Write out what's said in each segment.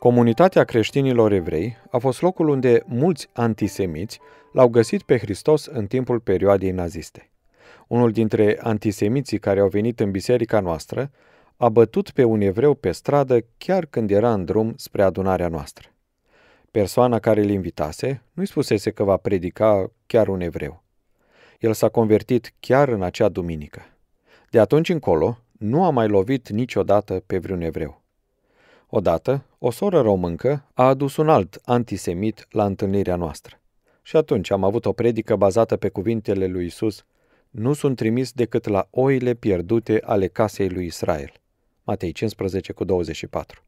Comunitatea creștinilor evrei a fost locul unde mulți antisemiți l-au găsit pe Hristos în timpul perioadei naziste. Unul dintre antisemiții care au venit în biserica noastră a bătut pe un evreu pe stradă chiar când era în drum spre adunarea noastră. Persoana care îl invitase nu-i spusese că va predica chiar un evreu. El s-a convertit chiar în acea duminică. De atunci încolo, nu a mai lovit niciodată pe vreun evreu. Odată, o soră româncă a adus un alt antisemit la întâlnirea noastră. Și atunci am avut o predică bazată pe cuvintele lui Isus: Nu sunt trimis decât la oile pierdute ale casei lui Israel. Matei 15 cu 24.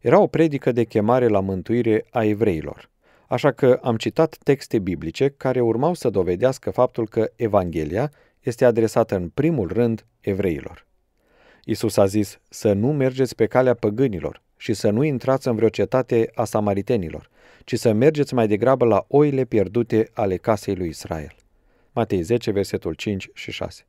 Era o predică de chemare la mântuire a evreilor. Așa că am citat texte biblice care urmau să dovedească faptul că Evanghelia este adresată în primul rând evreilor. Isus a zis să nu mergeți pe calea păgânilor, și să nu intrați în vreo cetate a samaritenilor, ci să mergeți mai degrabă la oile pierdute ale casei lui Israel. Matei 10, versetul 5 și 6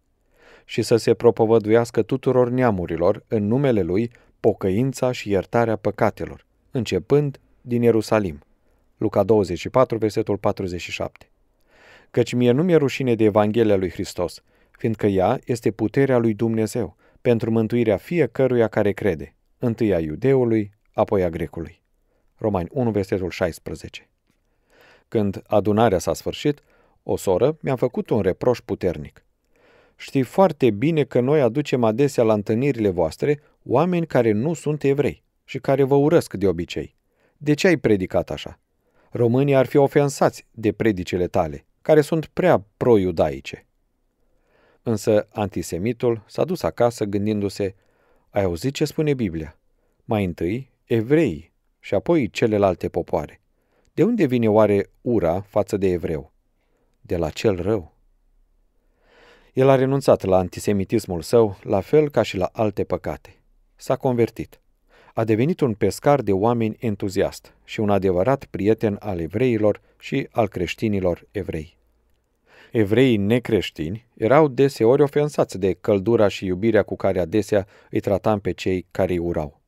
și să se propovăduiască tuturor neamurilor în numele lui pocăința și iertarea păcatelor, începând din Ierusalim. Luca 24, versetul 47. Căci mie nu mi-e rușine de Evanghelia lui Hristos, fiindcă ea este puterea lui Dumnezeu pentru mântuirea fiecăruia care crede, întâi a iudeului, apoi a grecului. Romani 1, versetul 16. Când adunarea s-a sfârșit, o soră mi-a făcut un reproș puternic. Știi foarte bine că noi aducem adesea la întâlnirile voastre oameni care nu sunt evrei și care vă urăsc de obicei. De ce ai predicat așa? Românii ar fi ofensați de predicile tale, care sunt prea pro-iudaice. Însă antisemitul s-a dus acasă gândindu-se ai auzit ce spune Biblia? Mai întâi evrei și apoi celelalte popoare. De unde vine oare ura față de evreu? De la cel rău. El a renunțat la antisemitismul său, la fel ca și la alte păcate. S-a convertit. A devenit un pescar de oameni entuziast și un adevărat prieten al evreilor și al creștinilor evrei. Evreii necreștini erau deseori ofensați de căldura și iubirea cu care adesea îi tratam pe cei care îi urau.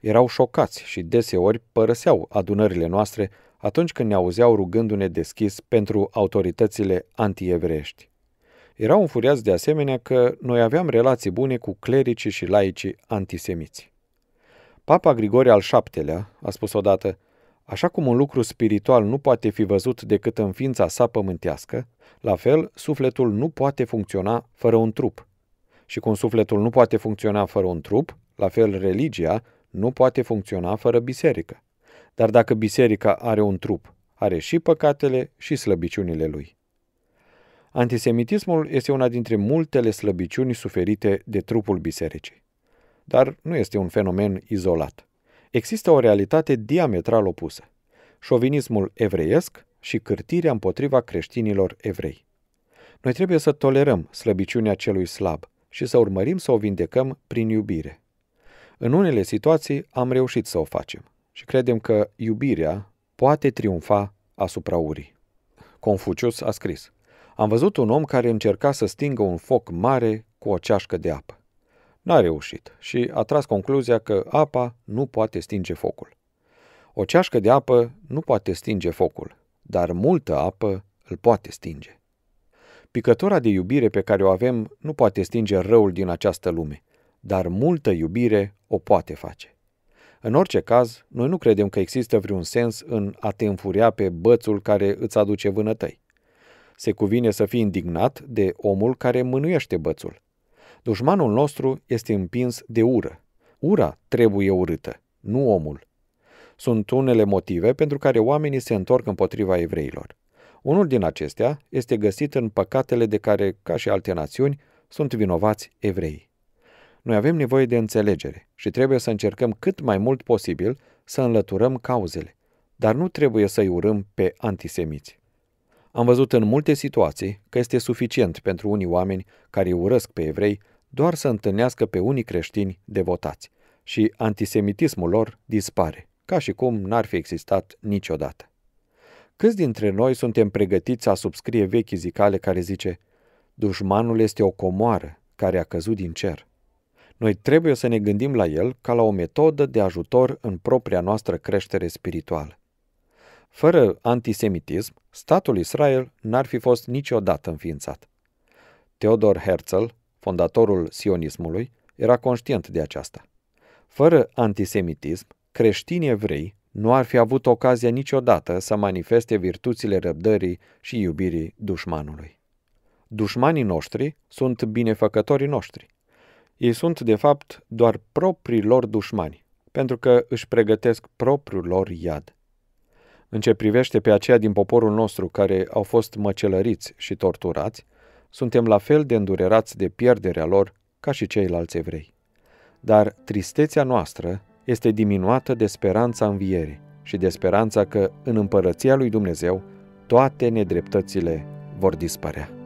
Erau șocați și deseori părăseau adunările noastre atunci când ne auzeau rugându-ne deschis pentru autoritățile antievrești. Erau înfuriați de asemenea că noi aveam relații bune cu clericii și laicii antisemiți. Papa Grigore al VII-lea a spus odată – Așa cum un lucru spiritual nu poate fi văzut decât în ființa sa pământească, la fel, sufletul nu poate funcționa fără un trup. Și cum sufletul nu poate funcționa fără un trup, la fel religia nu poate funcționa fără biserică. Dar dacă biserica are un trup, are și păcatele și slăbiciunile lui. Antisemitismul este una dintre multele slăbiciuni suferite de trupul bisericii. Dar nu este un fenomen izolat există o realitate diametral opusă. Șovinismul evreiesc și cârtirea împotriva creștinilor evrei. Noi trebuie să tolerăm slăbiciunea celui slab și să urmărim să o vindecăm prin iubire. În unele situații am reușit să o facem și credem că iubirea poate triumfa asupra urii. Confucius a scris, Am văzut un om care încerca să stingă un foc mare cu o ceașcă de apă. N-a reușit și a tras concluzia că apa nu poate stinge focul. O ceașcă de apă nu poate stinge focul, dar multă apă îl poate stinge. Picătura de iubire pe care o avem nu poate stinge răul din această lume, dar multă iubire o poate face. În orice caz, noi nu credem că există vreun sens în a te înfuria pe bățul care îți aduce vânătăi. Se cuvine să fii indignat de omul care mânuiește bățul, Dușmanul nostru este împins de ură. Ura trebuie urâtă, nu omul. Sunt unele motive pentru care oamenii se întorc împotriva evreilor. Unul din acestea este găsit în păcatele de care, ca și alte națiuni, sunt vinovați evrei. Noi avem nevoie de înțelegere și trebuie să încercăm cât mai mult posibil să înlăturăm cauzele, dar nu trebuie să-i urâm pe antisemiți. Am văzut în multe situații că este suficient pentru unii oameni care îi urăsc pe evrei doar să întâlnească pe unii creștini devotați și antisemitismul lor dispare, ca și cum n-ar fi existat niciodată. Câți dintre noi suntem pregătiți să subscrie vechi zicale care zice Dușmanul este o comoară care a căzut din cer. Noi trebuie să ne gândim la el ca la o metodă de ajutor în propria noastră creștere spirituală. Fără antisemitism, statul Israel n-ar fi fost niciodată înființat. Theodor Herzl fondatorul sionismului, era conștient de aceasta. Fără antisemitism, creștinii evrei nu ar fi avut ocazia niciodată să manifeste virtuțile răbdării și iubirii dușmanului. Dușmanii noștri sunt binefăcătorii noștri. Ei sunt, de fapt, doar proprii lor dușmani, pentru că își pregătesc propriul lor iad. În ce privește pe aceia din poporul nostru care au fost măcelăriți și torturați, suntem la fel de îndurerați de pierderea lor ca și ceilalți evrei. Dar tristețea noastră este diminuată de speranța învierii și de speranța că în împărăția lui Dumnezeu toate nedreptățile vor dispărea.